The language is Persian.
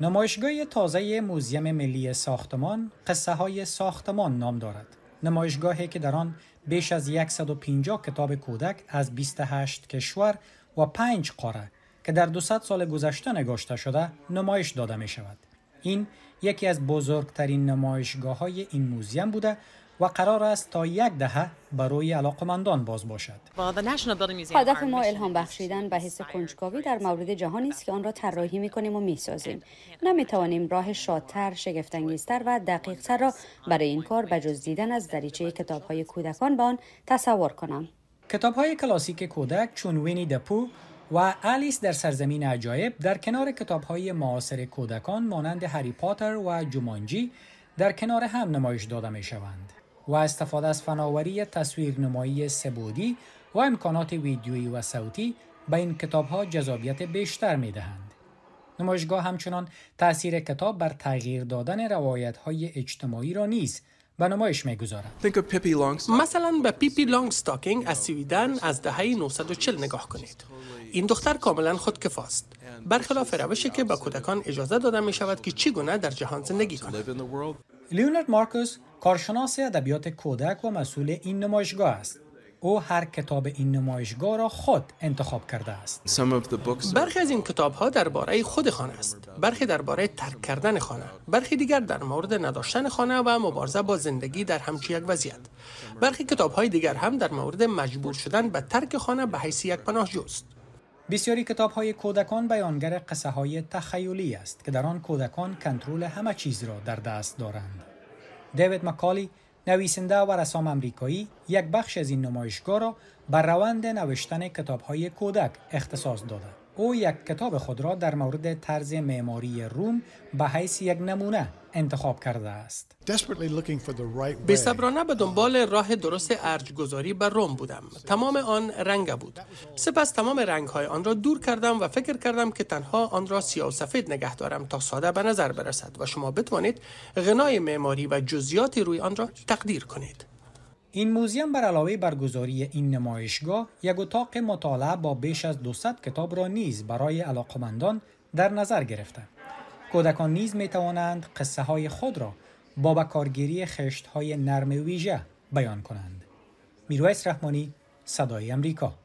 نمایشگاه تازه موزیم ملی ساختمان قصه های ساختمان نام دارد. نمایشگاهی که در آن بیش از 150 کتاب کودک از 28 کشور و 5 قاره که در 200 سال گذشته نگاشته شده نمایش داده می شود. این یکی از بزرگترین نمایشگاه های این موزیم بوده و قرار است تا یک دهه برای علاقمندان باز باشد. هدف ما الهام بخشیدن به حس کنجکاوی در مورد جهانی است که آن را طراحی می‌کنیم و میسازیم. نمیتوانیم راه شادتر، شگفت‌انگیزتر و دقیق‌تر را برای این کار بجز دیدن از دریچه کتابهای کودکان به آن تصور کنم. کتابهای کلاسیک کودک چون وینی دپو و آلیس در سرزمین عجایب در کنار کتابهای معاصر کودکان مانند هری پاتر و جومانجی در کنار هم نمایش داده می شوند و استفاده از فناوری تصویر نمایی سبودی و امکانات ویدیویی و صوتی به این کتابها جذابیت بیشتر می دهند. نمایشگاه همچنان تاثیر کتاب بر تغییر دادن روایت های اجتماعی را نیز به نمایش گذارد مثلا به پیپی لانگ ستاکینگ از سویدن از دهه 940 نگاه کنید این دختر کاملا خودکفاست برخلاف روشی که به کودکان اجازه داده می شود که گونه در جهان زندگی کنند لیونارد مارکوس کارشناس ادبیات کودک و مسئول این نمایشگاه است او هر کتاب این نمایشگاه را خود انتخاب کرده است برخی از این کتاب ها درباره خود خانه است برخی درباره ترک کردن خانه برخی دیگر در مورد نداشتن خانه و مبارزه با زندگی در همچی یک وضعیت برخی کتاب های دیگر هم در مورد مجبور شدن به ترک خانه به حیث یک پناهجو بسیاری کتاب های کودکان بیانگر قصه های تخیلی است که در آن کودکان کنترل همه چیز را در دست دارند دیوید مکالی نویسنده و رسام امریکایی یک بخش از این نمایشگاه را بر روند نوشتن های کودک اختصاص داده او یک کتاب خود را در مورد طرز معماری روم به حیث یک نمونه انتخاب کرده است. به صبرانه به دنبال راه درست ارجگذاری بر روم بودم. تمام آن رنگ بود. سپس تمام رنگ های آن را دور کردم و فکر کردم که تنها آن را سیاه و سفید نگه دارم تا ساده به نظر برسد و شما بتوانید غنای معماری و جزیات روی آن را تقدیر کنید. این موزیم بر علاوه برگزاری این نمایشگاه یک اتاق مطالعه با بیش از 200 کتاب را نیز برای علاقمندان در نظر گرفته کودکان نیز می توانند قصه های خود را با بکارگیری خشت های نرم ویژه بیان کنند میرویس رحمانی صدای امریکا